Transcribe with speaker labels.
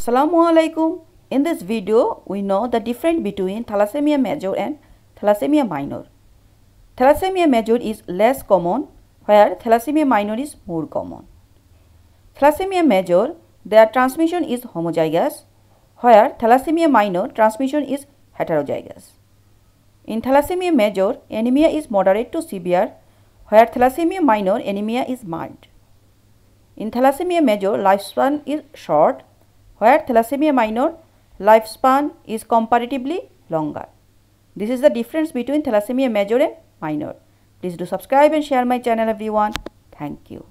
Speaker 1: Assalamualaikum. alaikum. In this video, we know the difference between thalassemia major and thalassemia minor. Thalassemia major is less common where thalassemia minor is more common. Thalassemia major, their transmission is homozygous where thalassemia minor transmission is heterozygous. In thalassemia major, anemia is moderate to severe where thalassemia minor anemia is mild. In thalassemia major, lifespan is short where thalassemia minor lifespan is comparatively longer. This is the difference between thalassemia major and minor. Please do subscribe and share my channel everyone.
Speaker 2: Thank you.